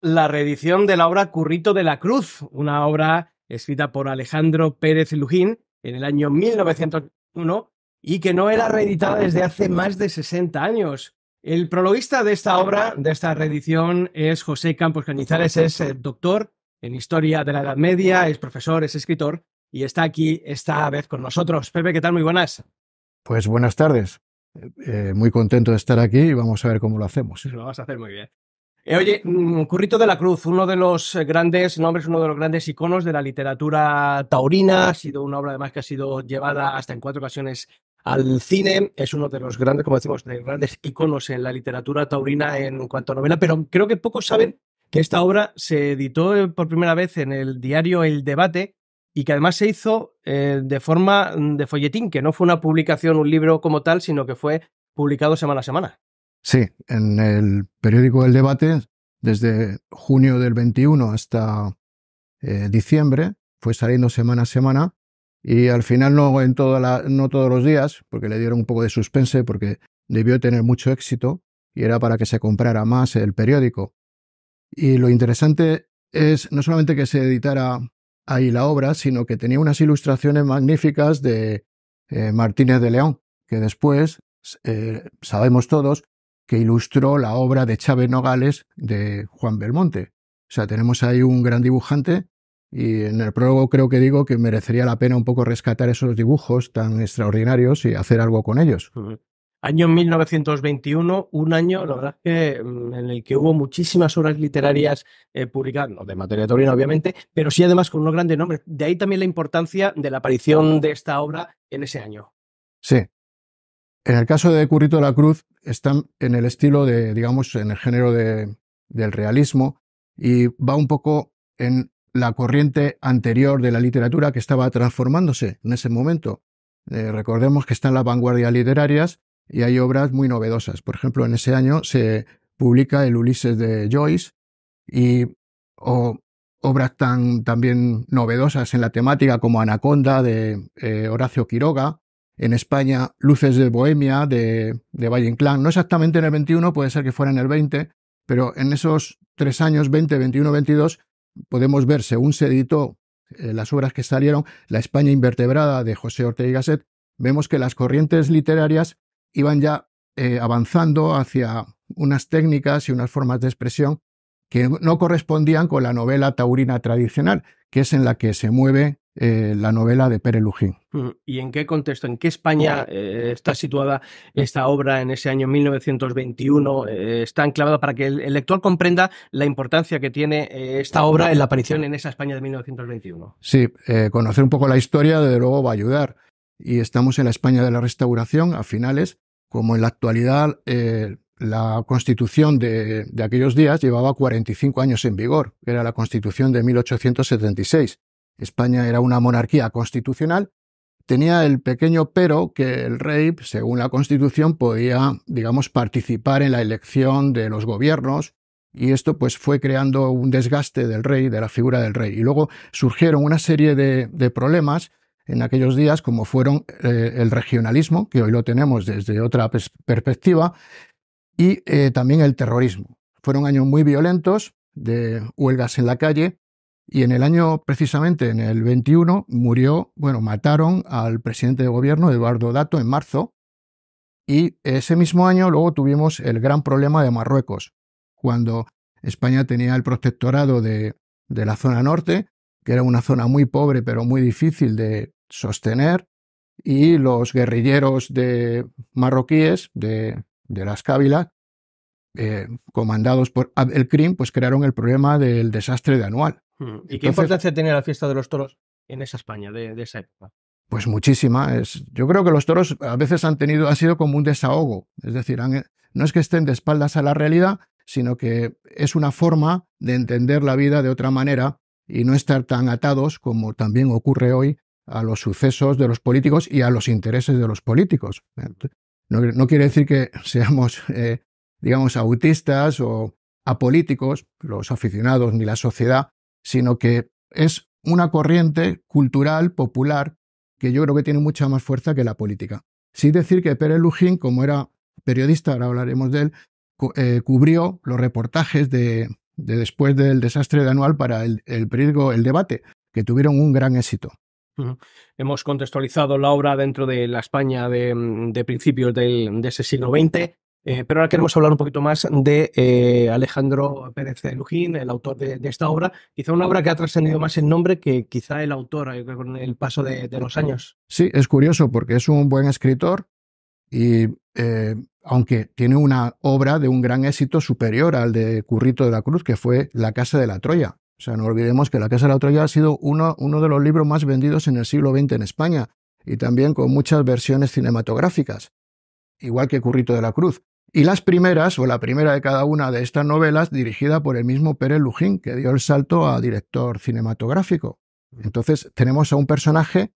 la reedición de la obra Currito de la Cruz, una obra escrita por Alejandro Pérez Lujín en el año 1901 y que no era reeditada desde hace más de 60 años. El prologuista de esta obra, de esta reedición, es José Campos Cañizares, es doctor en Historia de la Edad Media, es profesor, es escritor y está aquí esta vez con nosotros. Pepe, ¿qué tal? Muy buenas. Pues buenas tardes. Eh, eh, muy contento de estar aquí y vamos a ver cómo lo hacemos. Lo vas a hacer muy bien. Eh, oye, mm, Currito de la Cruz, uno de los eh, grandes nombres, uno de los grandes iconos de la literatura taurina, ha sido una obra además que ha sido llevada hasta en cuatro ocasiones al cine, es uno de los grandes, como decimos, de grandes iconos en la literatura taurina en cuanto a novela, pero creo que pocos saben que esta obra se editó eh, por primera vez en el diario El Debate y que además se hizo de forma mm, de folletín, que no fue una publicación, un libro como tal, sino que fue publicado semana a semana. Sí, en el periódico El Debate, desde junio del 21 hasta eh, diciembre, fue saliendo semana a semana y al final no, en no todos los días, porque le dieron un poco de suspense, porque debió tener mucho éxito y era para que se comprara más el periódico. Y lo interesante es no solamente que se editara ahí la obra, sino que tenía unas ilustraciones magníficas de eh, Martínez de León, que después, eh, sabemos todos, que ilustró la obra de Chávez Nogales de Juan Belmonte. O sea, tenemos ahí un gran dibujante y en el prólogo creo que digo que merecería la pena un poco rescatar esos dibujos tan extraordinarios y hacer algo con ellos. Año 1921, un año, la verdad que mm, en el que hubo muchísimas obras literarias eh, publicadas, no de materia taurina obviamente, pero sí además con unos grandes nombres. De ahí también la importancia de la aparición de esta obra en ese año. Sí, en el caso de Currito de la Cruz, están en el estilo de, digamos, en el género del realismo y va un poco en la corriente anterior de la literatura que estaba transformándose en ese momento. Eh, recordemos que están las vanguardias literarias y hay obras muy novedosas. Por ejemplo, en ese año se publica El Ulises de Joyce y obras tan también novedosas en la temática como Anaconda de eh, Horacio Quiroga en España Luces de Bohemia de, de Valle Inclán. No exactamente en el 21, puede ser que fuera en el 20, pero en esos tres años, 20, 21, 22, podemos ver, según se editó eh, las obras que salieron, La España invertebrada de José Ortega y Gasset, vemos que las corrientes literarias iban ya eh, avanzando hacia unas técnicas y unas formas de expresión que no correspondían con la novela taurina tradicional, que es en la que se mueve eh, la novela de Pere Lujín. ¿Y en qué contexto, en qué España eh, está pues situada esta obra en ese año 1921? Eh, está enclavada para que el, lector comprenda la importancia que tiene esta obra en la aparición en esa España de 1921. Sí, conocer un poco la historia desde luego va a ayudar. Y estamos en la España de la Restauración a finales, como en la actualidad la constitución de, aquellos días llevaba 45 años en vigor, era la constitución de 1876 España era una monarquía constitucional, tenía el pequeño pero que el rey, según la Constitución, podía, digamos, participar en la elección de los gobiernos y esto pues fue creando un desgaste del rey, de la figura del rey. Y luego surgieron una serie de, problemas en aquellos días, como fueron eh, el regionalismo, que hoy lo tenemos desde otra perspectiva, y eh, también el terrorismo. Fueron años muy violentos, de huelgas en la calle, y en el año, precisamente en el 21, murió, bueno, mataron al presidente de gobierno, Eduardo Dato, en marzo. Y ese mismo año luego tuvimos el gran problema de Marruecos, cuando España tenía el protectorado de, la zona norte, que era una zona muy pobre pero muy difícil de sostener, y los guerrilleros de marroquíes, de, las cávilas, eh, comandados por Abdelkrim, pues crearon el problema del desastre de Anual, ¿Y qué importancia tenía la fiesta de los toros en esa España de, esa época? Pues muchísima. yo creo que los toros a veces han tenido, ha sido como un desahogo. Es decir, eh, no es que estén de espaldas a la realidad, sino que es una forma de entender la vida de otra manera y no estar tan atados como también ocurre hoy a los sucesos de los políticos y a los intereses de los políticos. No, quiere decir que seamos, eh, digamos, autistas o apolíticos, los aficionados ni la sociedad, sino que es una corriente cultural, popular, que yo creo que tiene mucha más fuerza que la política. Sí decir que Pérez Lujín, como era periodista, ahora hablaremos de él, eh, cubrió los reportajes de, después del desastre de anual para el, periódico El Debate, que tuvieron un gran éxito. Hemos contextualizado la obra dentro de la España de, principios del, de ese siglo XX. Eh, pero ahora queremos hablar un poquito más de eh, Alejandro Pérez de Lujín, el autor de, esta obra. Quizá una obra que ha trascendido más el nombre que quizá el autor eh, con el paso de, los años. Sí, es curioso porque es un buen escritor y aunque tiene una obra de un gran éxito superior al de Currito de la Cruz, que fue La Casa de la Troya. O sea, no olvidemos que La Casa de la Troya ha sido uno de los libros más vendidos en el siglo XX en España y también con muchas versiones cinematográficas, igual que Currito de la Cruz y las primeras, o la primera de cada una de estas novelas, dirigida por el mismo Pérez Lujín, que dio el salto a director cinematográfico. Entonces, tenemos a un personaje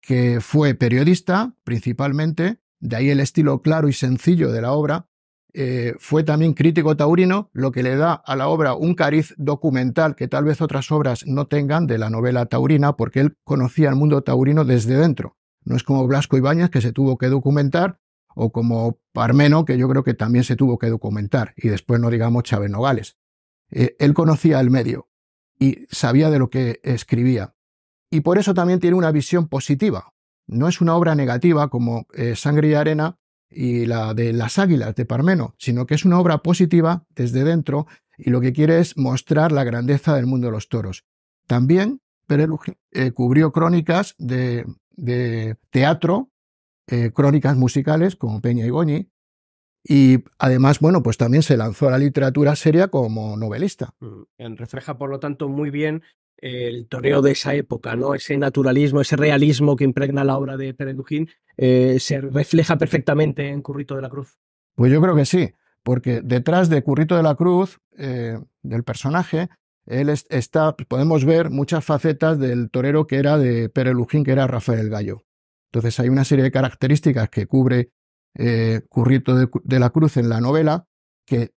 que fue periodista, principalmente, de ahí el estilo claro y sencillo de la obra, eh, fue también crítico taurino, lo que le da a la obra un cariz documental que tal vez otras obras no tengan de la novela taurina, porque él conocía el mundo taurino desde dentro. No es como Blasco Ibáñez, que se tuvo que documentar o como Parmeno, que yo creo que también se tuvo que documentar, y después no digamos Chávez Nogales. Eh, él conocía el medio y sabía de lo que escribía. Y por eso también tiene una visión positiva. No es una obra negativa como eh, Sangre y Arena y la de las águilas de Parmeno, sino que es una obra positiva desde dentro y lo que quiere es mostrar la grandeza del mundo de los toros. También Pérez eh, cubrió crónicas de, de teatro eh, crónicas musicales como Peña y Goñi. Y además, bueno, pues también se lanzó a la literatura seria como novelista. Mm, refleja, por lo tanto, muy bien eh, el toreo de esa época, ¿no? Ese naturalismo, ese realismo que impregna la obra de Pérez Lujín, eh, se refleja perfectamente en Currito de la Cruz. Pues yo creo que sí, porque detrás de Currito de la Cruz, del personaje, él está, podemos ver muchas facetas del torero que era de Pérez Lujín, que era Rafael Gallo. Entonces hay una serie de características que cubre eh, Currito de, la Cruz en la novela que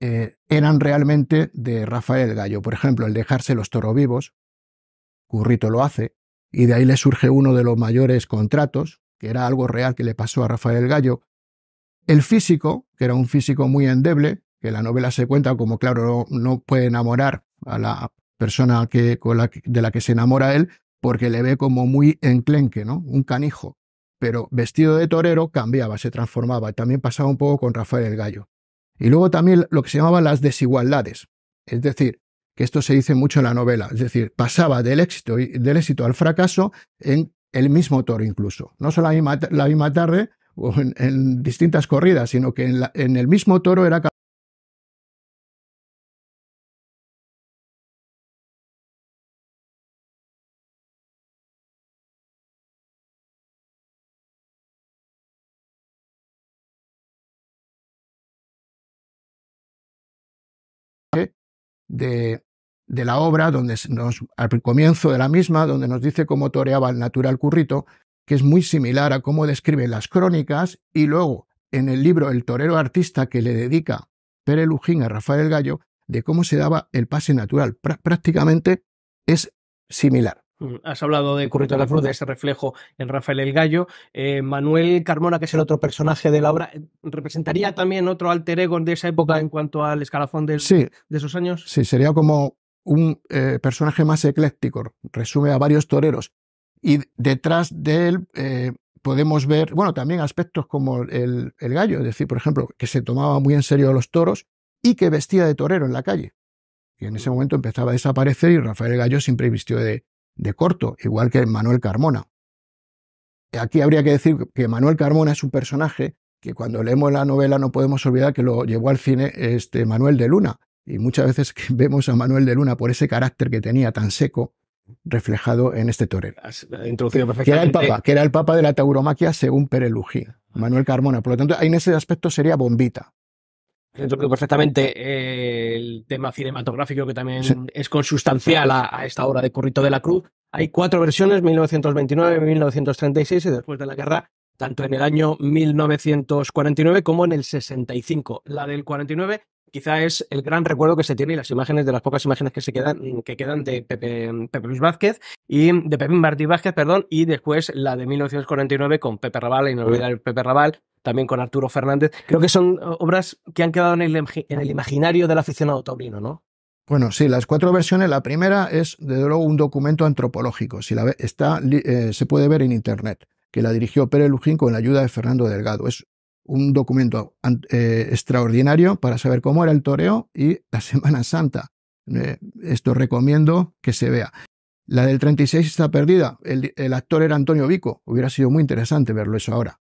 eh, eran realmente de Rafael Gallo. Por ejemplo, el dejarse los toros vivos, Currito lo hace, y de ahí le surge uno de los mayores contratos, que era algo real que le pasó a Rafael Gallo. El físico, que era un físico muy endeble, que la novela se cuenta como, claro, no, puede enamorar a la persona de la que se enamora él, porque le ve como muy enclenque, ¿no? Un canijo. Pero vestido de torero cambiaba, se transformaba. también pasaba un poco con Rafael el Gallo. Y luego también lo que se llamaba las desigualdades. Es decir, que esto se dice mucho en la novela. Es decir, pasaba del éxito, al fracaso en el mismo toro incluso. No solo la misma, tarde o en, distintas corridas, sino que en, en el mismo toro era de, la obra, donde nos, al comienzo de la misma, donde nos dice cómo toreaba el natural currito, que es muy similar a cómo describe las crónicas, y luego en el libro El torero artista que le dedica Pérez Lujín a Rafael Gallo, de cómo se daba el pase natural. Prácticamente es similar. Mm, has hablado de Currito de la ese reflejo en Rafael el Gallo. Eh, Manuel Carmona, que es el otro personaje de la obra, eh, ¿representaría también otro alter ego de esa época en cuanto al escalafón de esos años? Sí, sería como un eh, personaje más ecléctico, resume a varios toreros. Y detrás de él podemos ver, bueno, también aspectos como el, el gallo, es decir, por ejemplo, que se tomaba muy en serio a los toros y que vestía de torero en la calle. Y en ese mm. momento empezaba a desaparecer y Rafael Gallo siempre vistió de, de corto, igual que Manuel Carmona. Aquí habría que decir que Manuel Carmona es un personaje que cuando leemos la novela no podemos olvidar que lo llevó al cine este Manuel de Luna. Y muchas veces vemos a Manuel de Luna por ese carácter que tenía tan seco, reflejado en este torero. Que era el papa, que era el papa de la tauromaquia según Pere Lují, Manuel Carmona. Por lo tanto, en ese aspecto sería bombita perfectamente eh, el tema cinematográfico que también es consustancial a, esta obra de Currito de la Cruz. Hay cuatro versiones, 1929, 1936 y después de la guerra, tanto en el año 1949 como en el 65. La del 49 quizá es el gran recuerdo que se tiene y las imágenes de las pocas imágenes que se quedan que quedan de Pepe, Luis Vázquez y de Pepe Martí Vázquez, perdón, y después la de 1949 con Pepe Raval, el Pepe Raval, también con Arturo Fernández. Creo que son eh, obras que han quedado en el, imaginario del aficionado taurino, ¿no? Bueno, sí, las cuatro versiones. La primera es, desde luego, un documento antropológico. Si la está, eh, se puede ver en Internet, que la dirigió Pérez Lujín con la ayuda de Fernando Delgado. Es un documento eh, extraordinario para saber cómo era el toreo y la Semana Santa. esto recomiendo que se vea. La del 36 está perdida. el actor era Antonio Vico. Hubiera sido muy interesante verlo eso ahora.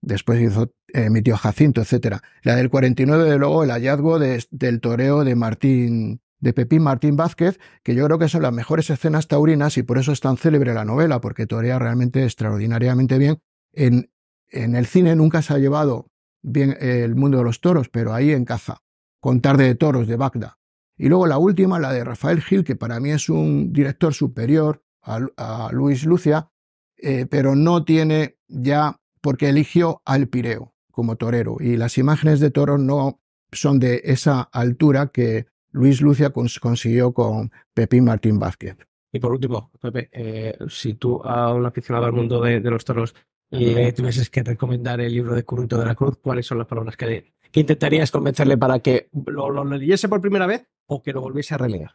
Después hizo, eh, tío Jacinto, etc. La del 49, de luego, el hallazgo del toreo de Martín de Pepín Martín Vázquez, que yo creo que son las mejores escenas taurinas y por eso es tan célebre la novela, porque torea realmente extraordinariamente bien. En, en el cine nunca se ha llevado bien el mundo de los toros, pero ahí en caza, Con Tarde de Toros de Bagdad. Y luego la última, la de Rafael Gil, que para mí es un director superior a, Luis Lucia, eh, pero no tiene ya porque eligió al Pireo como torero y las imágenes de toro no son de esa altura que Luis Lucia consiguió con Pepín Martín Vázquez. Y por último, Pepe, eh, si tú a un aficionado al mundo de, los toros y tuvieses que recomendar el libro de Currito de la Cruz, ¿cuáles son las palabras que, intentarías convencerle para que lo, leyese por primera vez o que lo volviese a releer?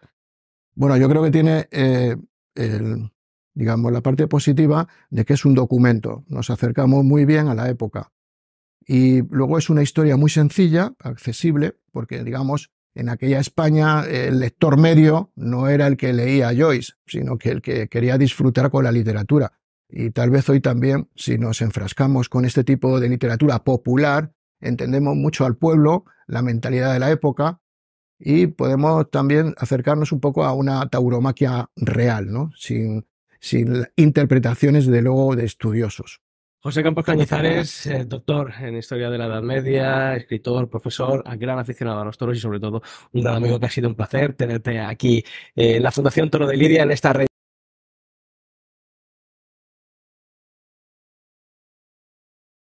Bueno, yo creo que tiene eh, el, digamos, la parte positiva de que es un documento. Nos acercamos muy bien a la época. Y luego es una historia muy sencilla, accesible, porque, digamos, en aquella España el lector medio no era el que leía Joyce, sino que el que quería disfrutar con la literatura. Y tal vez hoy también, si nos enfrascamos con este tipo de literatura popular, entendemos mucho al pueblo, la mentalidad de la época, y podemos también acercarnos un poco a una tauromaquia real, ¿no? sin sin interpretaciones de luego de estudiosos. José Campos Cañizares, eh, doctor en Historia de la Edad Media, escritor, profesor, gran aficionado a los toros y sobre todo un gran amigo que ha sido un placer tenerte aquí en la Fundación Toro de Lidia en esta red.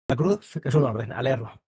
La cruz, que es una orden, a leerlo.